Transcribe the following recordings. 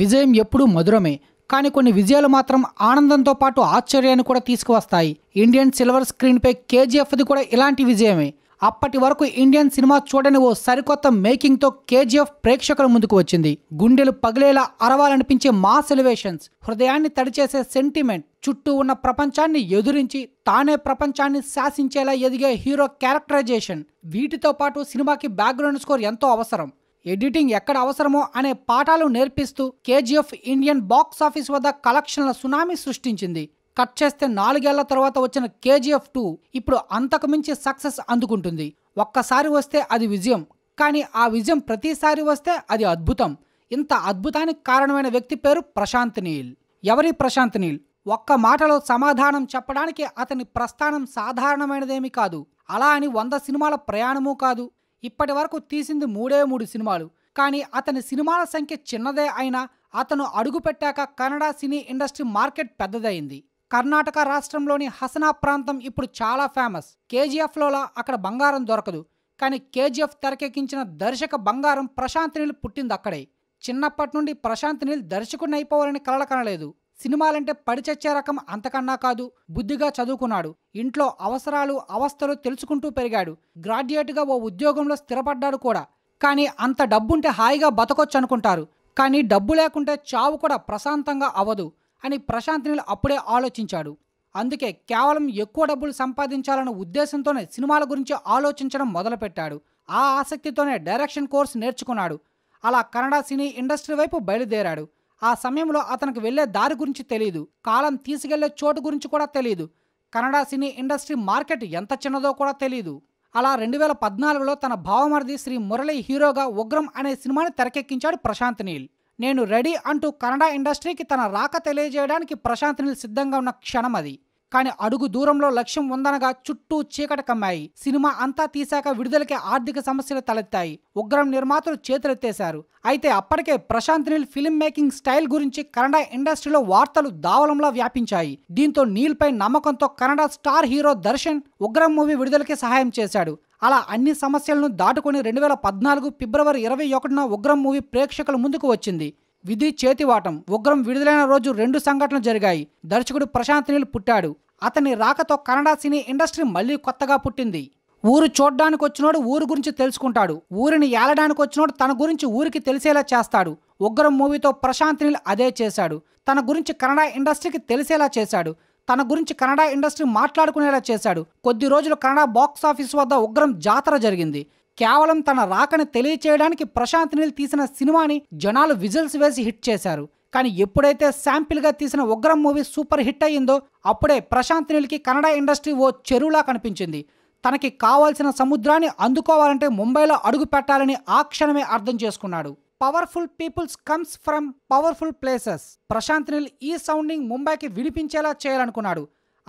విజయం ఎప్పుడూ మధురమే కానీ కొన్ని విజయాలు మాత్రం ఆనందంతో పాటు ఆశ్చర్యాన్ని కూడా తీసుకువస్తాయి ఇండియన్ సిల్వర్ స్క్రీన్పై కేజీఎఫ్ది కూడా ఇలాంటి విజయమే అప్పటి వరకు ఇండియన్ సినిమా చూడని ఓ సరికొత్త మేకింగ్తో కేజీఎఫ్ ప్రేక్షకుల ముందుకు వచ్చింది గుండెలు పగిలేలా అరవాలనిపించే మా సెలివేషన్స్ హృదయాన్ని తడిచేసే సెంటిమెంట్ చుట్టూ ఉన్న ప్రపంచాన్ని ఎదురించి తానే ప్రపంచాన్ని శాసించేలా ఎదిగే హీరో క్యారెక్టరైజేషన్ వీటితో పాటు సినిమాకి బ్యాక్గ్రౌండ్ స్కోర్ ఎంతో అవసరం ఎడిటింగ్ ఎక్కడ అవసరమో అనే పాఠాలు నేర్పిస్తూ కేజీఎఫ్ ఇండియన్ బాక్స్ ఆఫీస్ వద్ద కలెక్షన్ల సునామీ సృష్టించింది కట్ చేస్తే నాలుగేళ్ల తర్వాత వచ్చిన కేజీఎఫ్ టూ ఇప్పుడు అంతకుమించి సక్సెస్ అందుకుంటుంది ఒక్కసారి వస్తే అది విజయం కానీ ఆ విజయం ప్రతిసారి వస్తే అది అద్భుతం ఇంత అద్భుతానికి కారణమైన వ్యక్తి పేరు ప్రశాంత్ నీల్ ఎవరి ప్రశాంత్ నీల్ ఒక్క మాటలో సమాధానం చెప్పడానికి అతని ప్రస్థానం సాధారణమైనదేమీ కాదు అలా అని వంద సినిమాల ప్రయాణమూ కాదు ఇప్పటి వరకు తీసింది మూడే మూడు సినిమాలు కానీ అతని సినిమాల సంఖ్య చిన్నదే అయినా అతను అడుగుపెట్టాక కన్నడ సినీ ఇండస్ట్రీ మార్కెట్ పెద్దదైంది కర్ణాటక రాష్ట్రంలోని హసనా ప్రాంతం ఇప్పుడు చాలా ఫేమస్ కేజీఎఫ్లోలా అక్కడ బంగారం దొరకదు కానీ కేజీఎఫ్ తెరకెక్కించిన దర్శక బంగారం ప్రశాంత్ నీల్ పుట్టింది అక్కడే చిన్నప్పటి నుండి ప్రశాంత్ నీల్ దర్శకుడిని అయిపోవాలని కలలు కనలేదు సినిమాలంటే పడిచచ్చే రకం అంతకన్నా కాదు బుద్ధిగా చదువుకున్నాడు ఇంట్లో అవసరాలు అవస్థలు తెలుసుకుంటూ పెరిగాడు గ్రాడ్యుయేట్గా ఓ ఉద్యోగంలో స్థిరపడ్డాడు కూడా కానీ అంత డబ్బుంటే హాయిగా బతకొచ్చు అనుకుంటారు కానీ డబ్బు లేకుంటే చావు కూడా ప్రశాంతంగా అవ్వదు అని ప్రశాంత్ నీల్ అప్పుడే ఆలోచించాడు అందుకే కేవలం ఎక్కువ డబ్బులు సంపాదించాలన్న ఉద్దేశంతోనే సినిమాల గురించి ఆలోచించడం మొదలుపెట్టాడు ఆ ఆసక్తితోనే డైరెక్షన్ కోర్స్ నేర్చుకున్నాడు అలా కన్నడ సినీ ఇండస్ట్రీ వైపు బయలుదేరాడు ఆ సమయంలో అతనికి వెళ్లే దారి గురించి తెలియదు కాలం తీసుకెళ్లే చోటు గురించి కూడా తెలియదు కన్నడ సినీ ఇండస్ట్రీ మార్కెట్ ఎంత చిన్నదో కూడా తెలియదు అలా రెండు వేల పద్నాలుగులో తన భావమరిది శ్రీ మురళి హీరోగా ఉగ్రం అనే సినిమాని తెరకెక్కించాడు ప్రశాంత్ నీల్ నేను రెడీ అంటూ కన్నడ ఇండస్ట్రీకి తన రాక తెలియజేయడానికి ప్రశాంత్ నీల్ సిద్ధంగా ఉన్న క్షణం అది కానీ అడుగు దూరంలో లక్ష్యం ఉందనగా చుట్టూ చీకట కమ్మాయి సినిమా అంతా తీశాక విడుదలకి ఆర్థిక సమస్యలు తలెత్తాయి ఉగ్రం నిర్మాతలు చేతులెత్తేశారు అయితే అప్పటికే Prashanth Neel film making style గురించి కన్నడ ఇండస్ట్రీలో వార్తలు దావలంలా వ్యాపించాయి దీంతో పై నమ్మకంతో Kannada star hero Darshan Ugramm movie విడుదలకి సహాయం చేశాడు అలా అన్ని సమస్యలను దాటుకొని రెండు వేల పద్నాలుగు ఫిబ్రవరి ఇరవై ఒకటిన ఉగ్రం మూవీ ప్రేక్షకుల ముందుకు వచ్చింది విధి చేతివాటం ఉగ్రం విడుదలైన రోజు రెండు సంఘటనలు జరిగాయి దర్శకుడు ప్రశాంత్ నీల్ పుట్టాడు అతని రాకతో కన్నడ సినీ ఇండస్ట్రీ మళ్లీ కొత్తగా పుట్టింది ఊరు చూడ్డానికి వచ్చినోడు ఊరు గురించి తెలుసుకుంటాడు ఊరిని ఏలడానికి వచ్చినోడు తన గురించి ఊరికి తెలిసేలా చేస్తాడు ఉగ్రం మూవీతో ప్రశాంత్ నీల్ అదే చేశాడు తన గురించి కన్నడ ఇండస్ట్రీకి తెలిసేలా చేశాడు తన గురించి కన్నడ ఇండస్ట్రీ మాట్లాడుకునేలా చేశాడు కొద్ది రోజులు కన్నడ బాక్స్ ఆఫీస్ వద్ద ఉగ్రం జాతర జరిగింది కేవలం తన రాకను తెలియచేయడానికి ప్రశాంత్ నీల్ తీసిన సినిమాని జనాలు విజిల్స్ వేసి హిట్ చేశారు కానీ ఎప్పుడైతే శాంపిల్గా తీసిన ఉగ్రం మూవీ సూపర్ హిట్ అయ్యిందో అప్పుడే ప్రశాంత్ నీల్కి కన్నడ ఇండస్ట్రీ ఓ చెరువులా కనిపించింది తనకి కావాల్సిన సముద్రాన్ని అందుకోవాలంటే ముంబైలో అడుగు పెట్టాలని ఆ క్షణమే అర్థం చేసుకున్నాడు powerful peoples comes from powerful places Prashanth Neel ఈ సౌండింగ్ ముంబైకి వినిపించేలా చేయాలనుకున్నాడు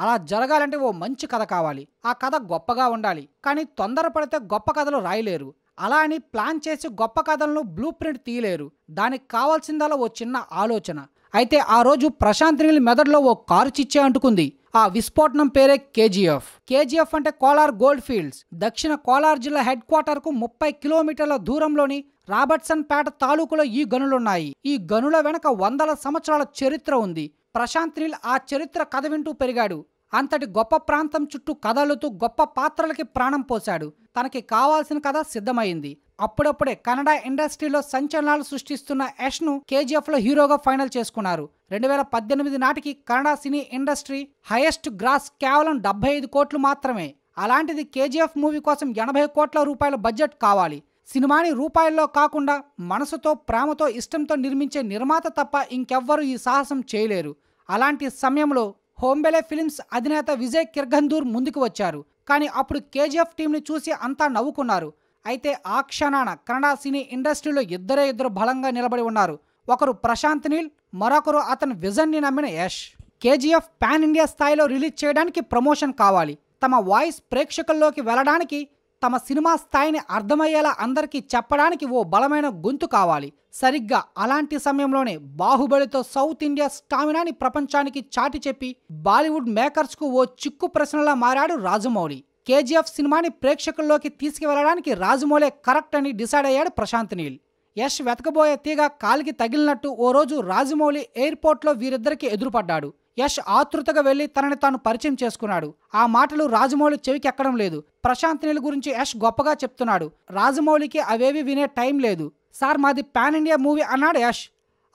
అలా జరగాలంటే ఓ మంచి కథ కావాలి ఆ కథ గొప్పగా ఉండాలి కానీ తొందరపడితే గొప్ప కథలు రాయలేరు అలా అని ప్లాన్ చేసి గొప్ప కథలను బ్లూ ప్రింట్ తీయలేరు దానికి కావాల్సిందలా ఓ చిన్న ఆలోచన అయితే ఆ రోజు ప్రశాంత్ నీల్ మెదడులో ఓ కారు చిచ్చే అంటుకుంది ఆ విస్ఫోటనం పేరే కేజీఎఫ్ కేజీఎఫ్ అంటే కోలార్ గోల్డ్ ఫీల్డ్స్ దక్షిణ కోలార్ జిల్లా హెడ్ క్వార్టర్కు ముప్పై కిలోమీటర్ల దూరంలోని రాబర్ట్సన్ పేట తాలూకులో ఈ గనులున్నాయి ఈ గనుల వెనక వందల సంవత్సరాల చరిత్ర ఉంది ప్రశాంత్ నీల్ ఆ చరిత్ర కథ వింటూ పెరిగాడు అంతటి గొప్ప ప్రాంతం చుట్టూ కథలుతూ గొప్ప పాత్రలకి ప్రాణం పోశాడు తనకి కావాల్సిన కథ సిద్ధమైంది అప్పుడప్పుడే కన్నడ ఇండస్ట్రీలో సంచలనాలు సృష్టిస్తున్న యష్ను కేజీఎఫ్లో హీరోగా ఫైనల్ చేసుకున్నారు రెండు వేల పద్దెనిమిది నాటికి Kannada cine industry highest gross కేవలం డెబ్బై ఐదు కోట్లు మాత్రమే అలాంటిది కేజీఎఫ్ మూవీ కోసం ఎనభై కోట్ల రూపాయల బడ్జెట్ కావాలి సినిమాని రూపాయల్లో కాకుండా మనసుతో ప్రేమతో ఇష్టంతో నిర్మించే నిర్మాత తప్ప ఇంకెవ్వరూ ఈ సాహసం చేయలేరు అలాంటి సమయంలో హోంబెలే ఫిలిమ్స్ అధినేత విజయ్ కిర్గందూర్ ముందుకు వచ్చారు కానీ అప్పుడు కేజీఎఫ్ టీంని చూసి అంతా నవ్వుకున్నారు అయితే ఆ క్షణాన కన్నడ సినీ ఇండస్ట్రీలో ఇద్దరే ఇద్దరు బలంగా నిలబడి ఉన్నారు ఒకరు ప్రశాంత్ నీల్ మరొకరు అతని విజన్ని నమ్మిన యష్ కేజీఎఫ్ పాన్ ఇండియా స్థాయిలో రిలీజ్ చేయడానికి ప్రమోషన్ కావాలి తమ వాయిస్ ప్రేక్షకుల్లోకి వెళ్ళడానికి తమ సినిమా స్థాయిని అర్థమయ్యేలా అందరికీ చెప్పడానికి ఓ బలమైన గొంతు కావాలి సరిగ్గా అలాంటి సమయంలోనే బాహుబలితో సౌత్ ఇండియా స్టామినాని ప్రపంచానికి చాటి చెప్పి బాలీవుడ్ మేకర్స్కు ఓ చిక్కు ప్రశ్నలా మారాడు రాజమౌళి కేజీఎఫ్ సినిమాని ప్రేక్షకుల్లోకి తీసుకువెళ్లడానికి రాజమౌళే కరెక్ట్ అని డిసైడ్ అయ్యాడు ప్రశాంత్ నీల్ యష్ వెతకబోయే తీగ కాలికి తగిలినట్టు ఓ రోజు రాజమౌళి ఎయిర్పోర్ట్లో వీరిద్దరికి ఎదురుపడ్డాడు యష్ ఆతృతగా వెళ్లి తనని తాను పరిచయం చేసుకున్నాడు ఆ మాటలు రాజమౌళి చెవికి ఎక్కడం లేదు ప్రశాంత్ నీల్ గురించి యష్ గొప్పగా చెప్తున్నాడు రాజమౌళికి అవేవి వినే టైం లేదు సార్ మాది పాన్ ఇండియా మూవీ అన్నాడు యష్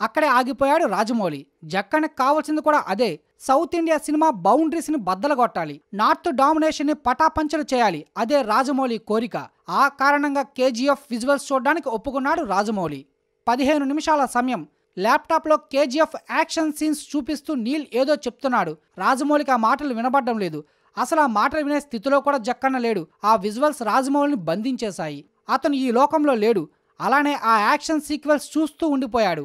అక్కడే ఆగిపోయాడు రాజమౌళి జక్కని కావాల్సింది కూడా అదే సౌత్ ఇండియా సినిమా బౌండరీస్ని బద్దలగొట్టాలి నార్త్ డామినేషన్ని పటాపంచలు చేయాలి అదే రాజమౌళి కోరిక ఆ కారణంగా కేజీఎఫ్ విజువల్స్ చూడడానికి ఒప్పుకున్నాడు రాజమౌళి పదిహేను నిమిషాల సమయం ల్యాప్టాప్లో కేజీఎఫ్ యాక్షన్ సీన్స్ చూపిస్తూ నీల్ ఏదో చెప్తున్నాడు రాజమౌళికి ఆ మాటలు వినబడ్డం లేదు అసలు ఆ మాటలు వినే స్థితిలో కూడా జక్కన్న లేడు ఆ విజువల్స్ రాజమౌళిని బంధించేశాయి అతను ఈ లోకంలో లేడు అలానే ఆ యాక్షన్ సీక్వెల్స్ చూస్తూ ఉండిపోయాడు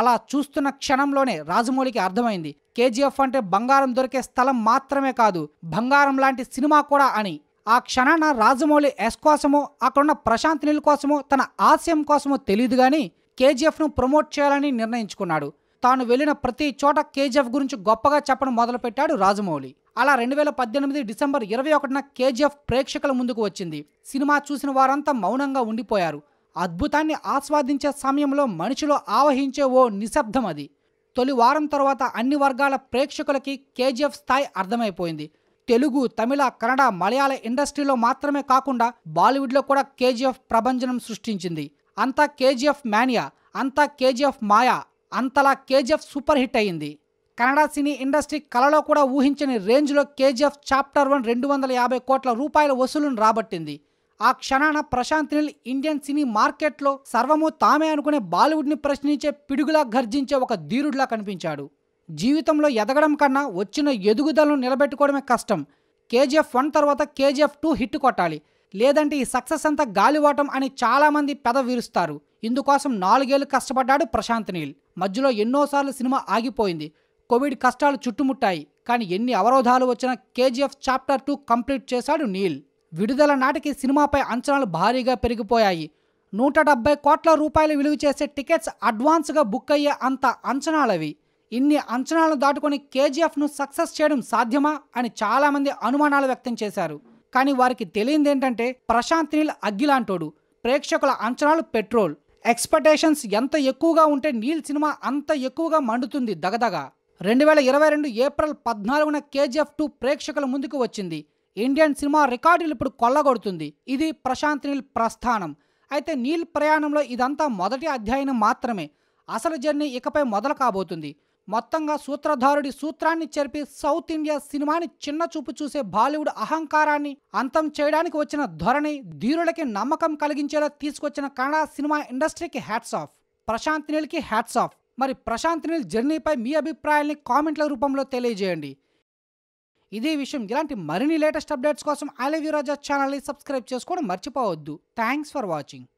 అలా చూస్తున్న క్షణంలోనే రాజమౌళికి అర్థమైంది కేజీఎఫ్ అంటే బంగారం దొరికే స్థలం మాత్రమే కాదు బంగారం లాంటి సినిమా కూడా అని ఆ క్షణాన రాజమౌళి ఎస్ కోసమో అక్కడున్న ప్రశాంత్ నీల్ కోసమో తన ఆశయం కోసమో తెలియదు కానీ కేజీఎఫ్ను ప్రమోట్ చేయాలని నిర్ణయించుకున్నాడు తాను వెళ్ళిన ప్రతి చోట కేజీఎఫ్ గురించి గొప్పగా చెప్పడం మొదలుపెట్టాడు రాజమౌళి అలా రెండు వేల పద్దెనిమిది డిసెంబర్ ఇరవై ఒకటిన కేజీఎఫ్ ప్రేక్షకుల ముందుకు వచ్చింది సినిమా చూసిన వారంతా మౌనంగా ఉండిపోయారు అద్భుతాన్ని ఆస్వాదించే సమయంలో మనిషిలో ఆవహించే ఓ నిశ్శబ్దం అది తొలి వారం తర్వాత అన్ని వర్గాల ప్రేక్షకులకి కేజీఎఫ్ స్థాయి అర్థమైపోయింది తెలుగు తమిళ కన్నడ మలయాళ ఇండస్ట్రీలో మాత్రమే కాకుండా బాలీవుడ్లో కూడా కేజీఎఫ్ ప్రభంజనం సృష్టించింది అంతా కేజీఎఫ్ మానియా అంతా కేజీఎఫ్ మాయా అంతలా కేజీఎఫ్ సూపర్ హిట్ అయింది కన్నడ సినీ ఇండస్ట్రీ కలలో కూడా ఊహించని రేంజ్లో కేజీఎఫ్ చాప్టర్ వన్ రెండు వందల యాభై కోట్ల రూపాయల వసూలును రాబట్టింది ఆ క్షణాన ప్రశాంత్ నిల్ ఇండియన్ సినీ మార్కెట్లో సర్వము తామే అనుకునే బాలీవుడ్ని ప్రశ్నించే పిడుగులా గర్జించే ఒక ధీరుడిలా కనిపించాడు జీవితంలో ఎదగడం కన్నా వచ్చిన ఎదుగుదలను నిలబెట్టుకోవడమే కష్టం కేజీఎఫ్ వన్ తర్వాత కేజీఎఫ్ టూ హిట్ కొట్టాలి లేదంటే ఈ సక్సెస్ అంతా గాలివాటం అని చాలామంది పెద వీరుస్తారు ఇందుకోసం నాలుగేళ్లు కష్టపడ్డాడు ప్రశాంత్ నీల్ మధ్యలో ఎన్నోసార్లు సినిమా ఆగిపోయింది కోవిడ్ కష్టాలు చుట్టుముట్టాయి కానీ ఎన్ని అవరోధాలు వచ్చినా కేజీఎఫ్ చాప్టర్ టూ కంప్లీట్ చేశాడు నీల్ విడుదల నాటికి సినిమాపై అంచనాలు భారీగా పెరిగిపోయాయి నూట డెబ్బై కోట్ల రూపాయలు విలువ చేసే టికెట్స్ అడ్వాన్స్గా బుక్ అయ్యే అంత అంచనాలవి ఇన్ని అంచనాలను దాటుకొని కేజీఎఫ్ను సక్సెస్ చేయడం సాధ్యమా అని చాలామంది అనుమానాలు వ్యక్తం చేశారు కానీ వారికి తెలియంది ఏంటంటే ప్రశాంత్ నీల్ అగ్గిలాంటోడు ప్రేక్షకుల అంచనాలు పెట్రోల్ ఎక్స్పెక్టేషన్స్ ఎంత ఎక్కువగా ఉంటే నీల్ సినిమా అంత ఎక్కువగా మండుతుంది దగదగ రెండు వేల ఇరవై రెండు ఏప్రిల్ పద్నాలుగున కేజీఎఫ్ టూ ప్రేక్షకుల ముందుకు వచ్చింది ఇండియన్ సినిమా రికార్డులు ఇప్పుడు కొల్లగొడుతుంది ఇది ప్రశాంత్ నీల్ ప్రస్థానం అయితే నీల్ ప్రయాణంలో ఇదంతా మొదటి అధ్యయనం మాత్రమే అసలు జర్నీ ఇకపై మొదలు కాబోతుంది మొత్తంగా సూత్రధారుడి సూత్రాన్ని చెరిపి సౌత్ ఇండియా సినిమాని చిన్న చూపు చూసే బాలీవుడ్ అహంకారాన్ని అంతం చేయడానికి వచ్చిన ధోరణి ధీరులకి నమ్మకం కలిగించేలా తీసుకొచ్చిన కన్నడ సినిమా ఇండస్ట్రీకి హ్యాట్స్ ఆఫ్ ప్రశాంత్ నీల్కి హ్యాట్స్ ఆఫ్ మరి ప్రశాంత్ నీల్ జర్నీపై మీ అభిప్రాయాల్ని కామెంట్ల రూపంలో తెలియజేయండి ఇదే విషయం ఇలాంటి మరిన్ని లేటెస్ట్ అప్డేట్స్ కోసం ఐ యూ రాజా ఛానల్ని సబ్స్క్రైబ్ చేసుకోవడం మర్చిపోవద్దు థ్యాంక్స్ ఫర్ వాచింగ్